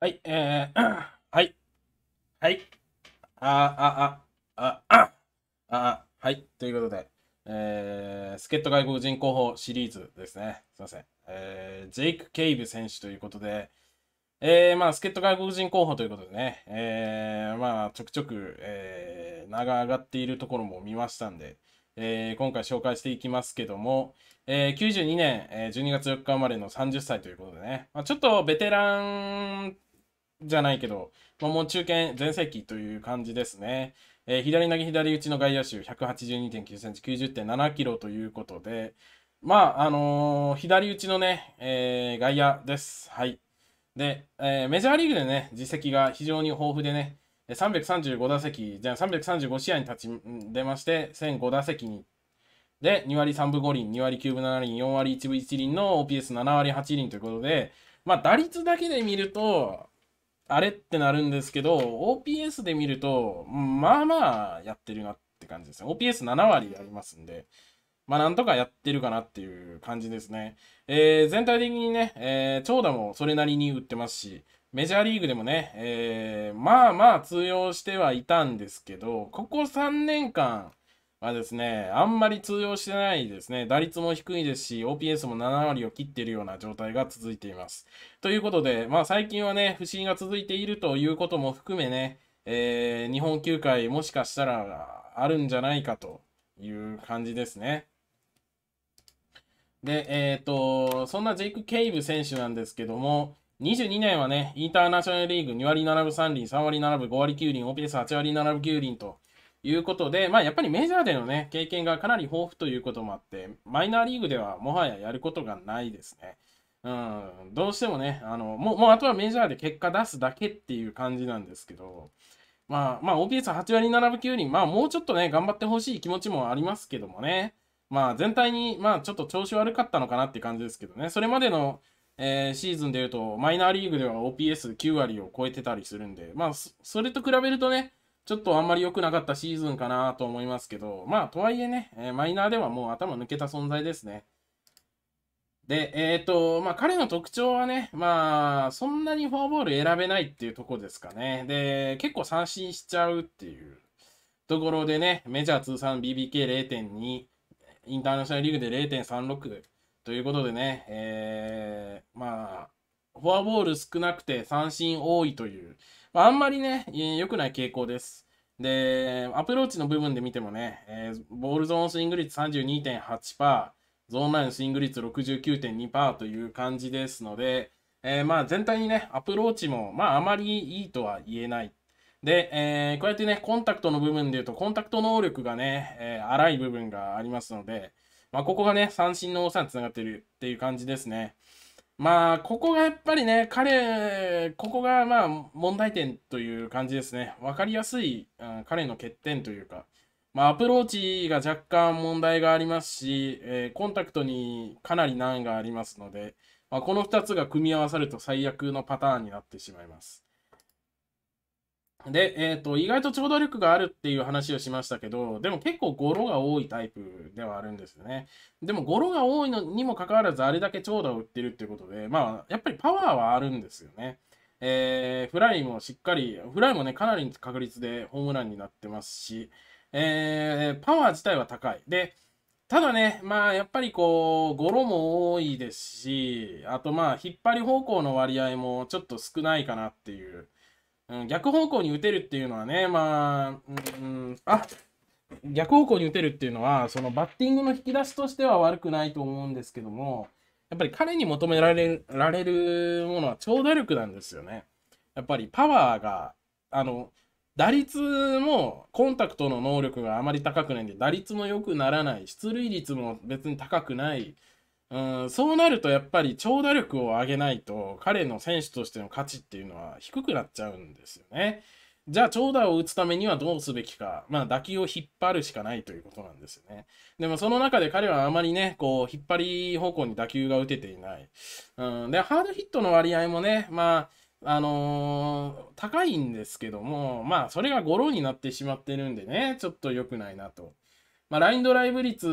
はい、えー、はい、はい、あ、あ、あ、あ、あ、あ、はい、ということで、えー、助っ人外国人候補シリーズですね、すいません、えー、ジェイク・ケイブ選手ということで、えー、まあ、助っ人外国人候補ということでね、えー、まあ、ちょくちょく、えー、名が上がっているところも見ましたんで、えー、今回紹介していきますけども、えー、92年、えー、12月4日生まれの30歳ということでね、まあ、ちょっとベテランじゃないけど、まあ、もう中堅全盛期という感じですね。えー、左投げ左打ちの外野手182.9センチ、90.7キロということで、まあ、あのー、左打ちのね、えー、外野です。はい。で、えー、メジャーリーグでね、実績が非常に豊富でね、335打席、じゃあ335試合に立ち出まして、1005打席に、で、2割3分5厘、2割9分7厘、4割1分1厘の OPS7 割8厘ということで、まあ、打率だけで見ると、あれってなるんですけど、OPS で見ると、まあまあやってるなって感じですね。OPS7 割ありますんで、まあなんとかやってるかなっていう感じですね。えー、全体的にね、えー、長打もそれなりに打ってますし、メジャーリーグでもね、えー、まあまあ通用してはいたんですけど、ここ3年間、はですね、あんまり通用してないですね。打率も低いですし、OPS も7割を切っているような状態が続いています。ということで、まあ最近はね、不振が続いているということも含めね、えー、日本球界もしかしたらあるんじゃないかという感じですね。で、えっ、ー、と、そんなジェイク・ケイブ選手なんですけども、22年はね、インターナショナルリーグ2割7分3厘、3割7分5割9厘、OPS8 割7分9厘と、いうことで、まあ、やっぱりメジャーでの、ね、経験がかなり豊富ということもあって、マイナーリーグではもはややることがないですね。うん、どうしてもねあのもう、もうあとはメジャーで結果出すだけっていう感じなんですけど、まあ、まあ、OPS8 割並ぶ9人、まあ、もうちょっとね、頑張ってほしい気持ちもありますけどもね、まあ、全体に、まあ、ちょっと調子悪かったのかなって感じですけどね、それまでの、えー、シーズンでいうと、マイナーリーグでは OPS9 割を超えてたりするんで、まあ、それと比べるとね、ちょっとあんまり良くなかったシーズンかなと思いますけど、まあ、とはいえね、えマイナーではもう頭抜けた存在ですね。で、えっ、ー、と、まあ、彼の特徴はね、まあ、そんなにフォアボール選べないっていうとこですかね。で、結構三振しちゃうっていうところでね、メジャー通算 BBK0.2、インターナショナルリーグで0.36ということでね、えー、まあ、フォアボール少なくて三振多いという、あんまりね、良くない傾向です。で、アプローチの部分で見てもね、えー、ボールゾーンスイング率32.8%、ゾーンラインスイング率69.2%という感じですので、えー、まあ全体にね、アプローチも、まああまりいいとは言えない。で、えー、こうやってね、コンタクトの部分で言うと、コンタクト能力がね、えー、荒い部分がありますので、まあ、ここがね、三振の多さにつながってるっていう感じですね。まあ、ここがやっぱりね、彼、ここがまあ問題点という感じですね。分かりやすい、うん、彼の欠点というか、まあ、アプローチが若干問題がありますし、えー、コンタクトにかなり難がありますので、まあ、この2つが組み合わさると最悪のパターンになってしまいます。で、えっ、ー、と、意外と超能力があるっていう話をしましたけど、でも結構語呂が多いタイプではあるんですよね。でも語呂が多いのにもかかわらず、あれだけ長打を打ってるっていうことで、まあ、やっぱりパワーはあるんですよね。えー、フライもしっかり、フライもね、かなりの確率でホームランになってますし、えー、パワー自体は高い。で、ただね、まあやっぱりこう、語呂も多いですし、あとまあ引っ張り方向の割合もちょっと少ないかなっていう。うん、逆方向に打てるっていうのはね、まあ、うん、あ逆方向に打てるっていうのは、そのバッティングの引き出しとしては悪くないと思うんですけども、やっぱり彼に求められられるものは長打力なんですよね。やっぱりパワーが、あの、打率もコンタクトの能力があまり高くないんで、打率も良くならない、出塁率も別に高くない、うん、そうなるとやっぱり長打力を上げないと彼の選手としての価値っていうのは低くなっちゃうんですよね。じゃあ長打を打つためにはどうすべきか、まあ、打球を引っ張るしかないということなんですよね。でもその中で彼はあまりね、こう引っ張り方向に打球が打てていない。うん、で、ハードヒットの割合もね、まあ、あのー、高いんですけども、まあそれがゴロになってしまってるんでね、ちょっと良くないなと。まあ、ラインドライブ率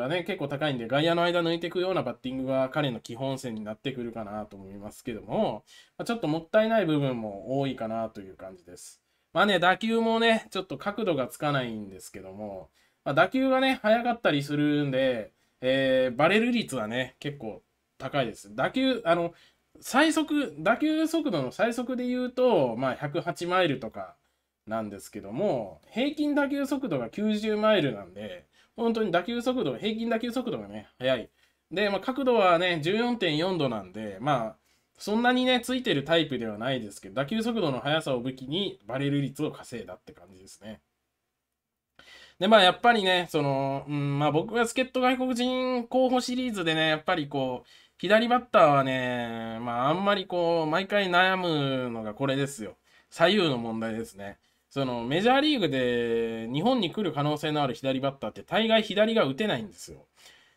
はね、結構高いんで、外野の間抜いていくようなバッティングが彼の基本線になってくるかなと思いますけども、まあ、ちょっともったいない部分も多いかなという感じです。まあね、打球もね、ちょっと角度がつかないんですけども、まあ、打球がね、速かったりするんで、えー、バレる率はね、結構高いです。打球、あの、最速、打球速度の最速で言うと、まあ、108マイルとか、なんですけども、平均打球速度が90マイルなんで、本当に打球速度、平均打球速度がね、速い。で、まあ、角度はね、14.4度なんで、まあ、そんなにね、ついてるタイプではないですけど、打球速度の速さを武器にバレル率を稼いだって感じですね。で、まあやっぱりね、その、うん、まあ僕が助っ人外国人候補シリーズでね、やっぱりこう、左バッターはね、まああんまりこう、毎回悩むのがこれですよ。左右の問題ですね。そのメジャーリーグで日本に来る可能性のある左バッターって大概左が打てないんですよ。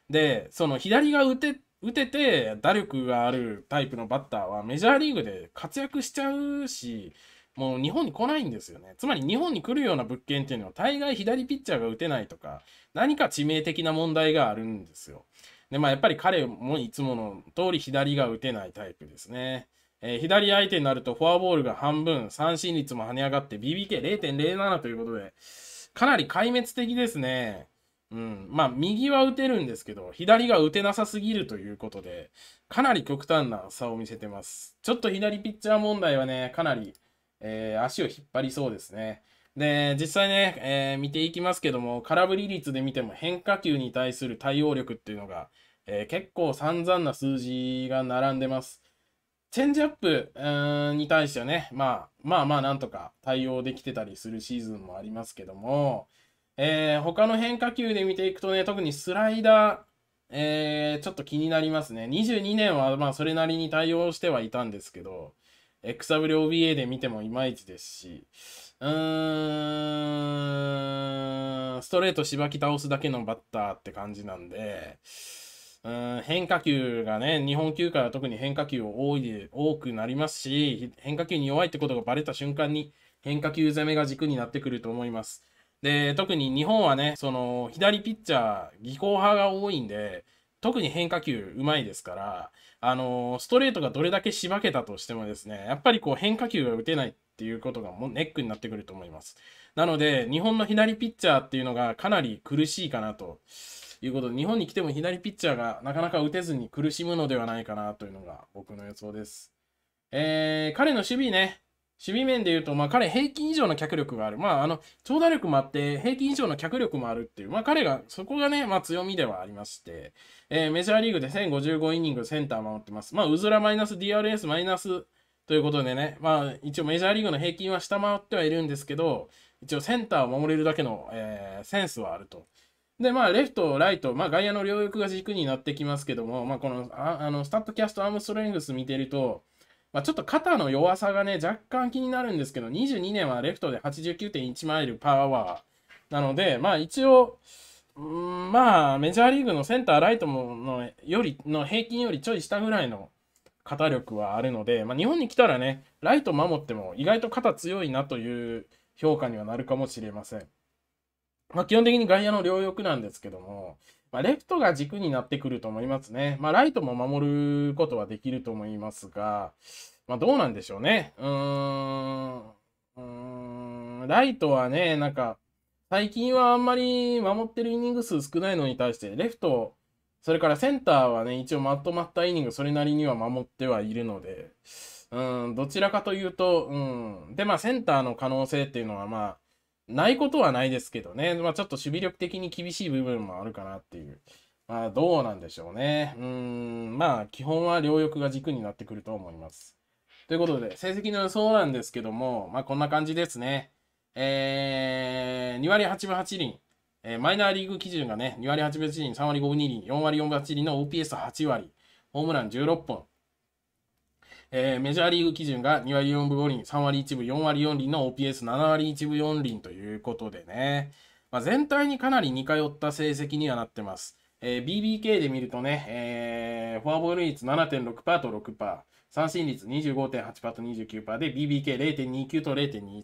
で、その左が打て、打てて打力があるタイプのバッターはメジャーリーグで活躍しちゃうし、もう日本に来ないんですよね。つまり日本に来るような物件っていうのは大概左ピッチャーが打てないとか、何か致命的な問題があるんですよ。で、まあやっぱり彼もいつもの通り左が打てないタイプですね。えー、左相手になるとフォアボールが半分、三振率も跳ね上がって BBK0.07 ということで、かなり壊滅的ですね。うん、まあ右は打てるんですけど、左が打てなさすぎるということで、かなり極端な差を見せてます。ちょっと左ピッチャー問題はね、かなり、えー、足を引っ張りそうですね。で、実際ね、えー、見ていきますけども、空振り率で見ても変化球に対する対応力っていうのが、えー、結構散々な数字が並んでます。チェンジアップに対してはね、まあ、まあまあなんとか対応できてたりするシーズンもありますけども、えー、他の変化球で見ていくとね、特にスライダー、えー、ちょっと気になりますね。22年はまあそれなりに対応してはいたんですけど、XWOBA で見てもいまいちですし、うーん、ストレートしばき倒すだけのバッターって感じなんで、うん変化球がね、日本球界は特に変化球多い多くなりますし、変化球に弱いってことがバレた瞬間に変化球攻めが軸になってくると思います。で、特に日本はね、その左ピッチャー、技巧派が多いんで、特に変化球うまいですから、あのストレートがどれだけしばけたとしてもですね、やっぱりこう変化球が打てないっていうことがもネックになってくると思います。なので、日本の左ピッチャーっていうのがかなり苦しいかなと。いうことで、日本に来ても左ピッチャーがなかなか打てずに苦しむのではないかなというのが僕の予想です。えー、彼の守備ね、守備面で言うと、まあ、彼、平均以上の脚力がある、まあ、あの長打力もあって、平均以上の脚力もあるっていう、まあ、彼がそこがね、まあ、強みではありまして、えー、メジャーリーグで1055イニングセンター守ってます。まあ、うずらマイナス、DRS マイナスということでね、まあ、一応メジャーリーグの平均は下回ってはいるんですけど、一応センターを守れるだけの、えー、センスはあるとで、まあ、レフト、ライト、まあ、外野の両翼が軸になってきますけども、まあ、このああのスタッドキャストアームストレングス見てると、まあ、ちょっと肩の弱さがね、若干気になるんですけど、22年はレフトで89.1マイルパワーなので、まあ、一応、うんまあ、メジャーリーグのセンター、ライトものよりの平均よりちょい下ぐらいの肩力はあるので、まあ、日本に来たらね、ライト守っても意外と肩強いなという評価にはなるかもしれません。まあ、基本的に外野の両翼なんですけども、まあ、レフトが軸になってくると思いますね。まあ、ライトも守ることはできると思いますが、まあ、どうなんでしょうね。うーん、うーん、ライトはね、なんか、最近はあんまり守ってるイニング数少ないのに対して、レフト、それからセンターはね、一応まとまったイニング、それなりには守ってはいるので、うん、どちらかというと、うん、で、まあ、センターの可能性っていうのは、まあ、ないことはないですけどね、まあ、ちょっと守備力的に厳しい部分もあるかなっていう。まあ、どうなんでしょうね。うん、まあ、基本は両翼が軸になってくると思います。ということで、成績の予想なんですけども、まあ、こんな感じですね。えー、2割8分8厘。えー、マイナーリーグ基準がね、2割8分8厘、3割5分2厘、4割4分8厘の OPS8 割、ホームラン16本、えー、メジャーリーグ基準が2割4分5厘、3割1分、4割4厘の OPS7 割1分4厘ということでね、まあ、全体にかなり似通った成績にはなってます。えー、BBK で見るとね、えー、フォアボール率7.6%と6%、三振率25.8%と29%で、BBK0.29 と0.21。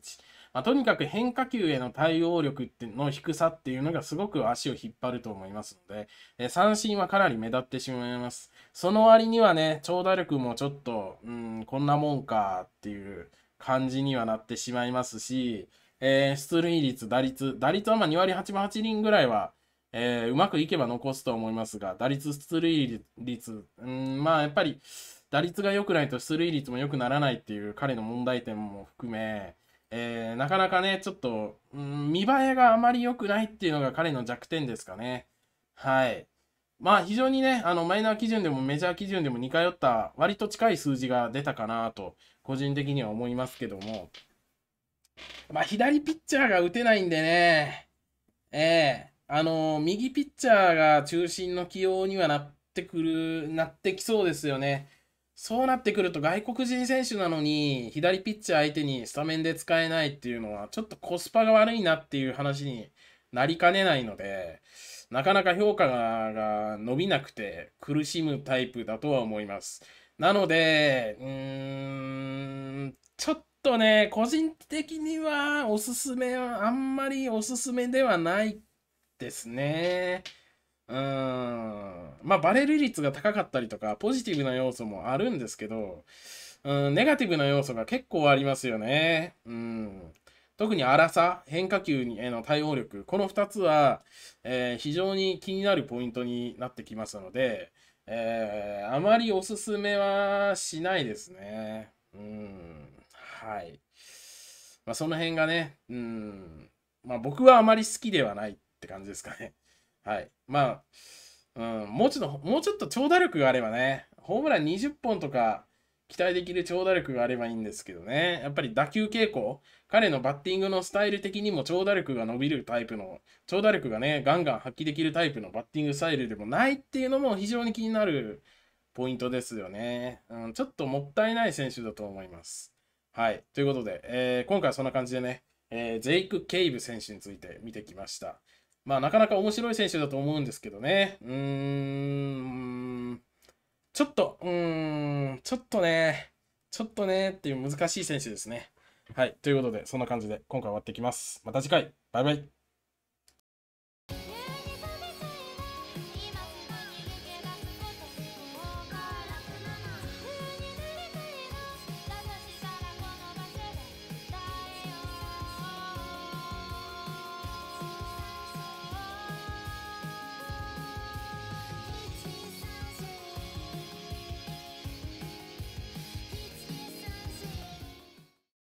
まあ、とにかく変化球への対応力っての低さっていうのがすごく足を引っ張ると思いますので、えー、三振はかなり目立ってしまいます。その割にはね、長打力もちょっと、うん、こんなもんかっていう感じにはなってしまいますし、えー、出塁率、打率、打率はま2割8分8厘ぐらいは、えー、うまくいけば残すと思いますが、打率、出塁率、うん、まあやっぱり、打率が良くないと出塁率も良くならないっていう彼の問題点も含め、えー、なかなかね、ちょっと、うん、見栄えがあまり良くないっていうのが彼の弱点ですかね。はい。まあ非常にね、あのマイナー基準でもメジャー基準でも似通った割と近い数字が出たかなと個人的には思いますけども、まあ左ピッチャーが打てないんでね、ええあの右ピッチャーが中心の起用にはなってくる、なってきそうですよね。そうなってくると外国人選手なのに左ピッチャー相手にスタメンで使えないっていうのはちょっとコスパが悪いなっていう話になりかねないので、なかなか評価が伸びなくて苦しむタイプだとは思います。なので、うーん、ちょっとね、個人的にはおすすめは、あんまりおすすめではないですね。うん。まあ、バレル率が高かったりとか、ポジティブな要素もあるんですけど、うん、ネガティブな要素が結構ありますよね。うん。特に粗さ、変化球への対応力、この2つは、えー、非常に気になるポイントになってきますので、えー、あまりおすすめはしないですね。うん、はい。まあ、その辺がね、うん、まあ、僕はあまり好きではないって感じですかね。はい。まあ、うん、もうちょっと、もうちょっと長打力があればね、ホームラン20本とか、期待できる長打力があればいいんですけどね。やっぱり打球傾向、彼のバッティングのスタイル的にも長打力が伸びるタイプの、長打力がね、ガンガン発揮できるタイプのバッティングスタイルでもないっていうのも非常に気になるポイントですよね。うん、ちょっともったいない選手だと思います。はい。ということで、えー、今回はそんな感じでね、えー、ジェイク・ケイブ選手について見てきました。まあ、なかなか面白い選手だと思うんですけどね。うーん。ちょっと、うーん、ちょっとね、ちょっとねっていう難しい選手ですね。はい。ということで、そんな感じで今回終わっていきます。また次回、バイバイ。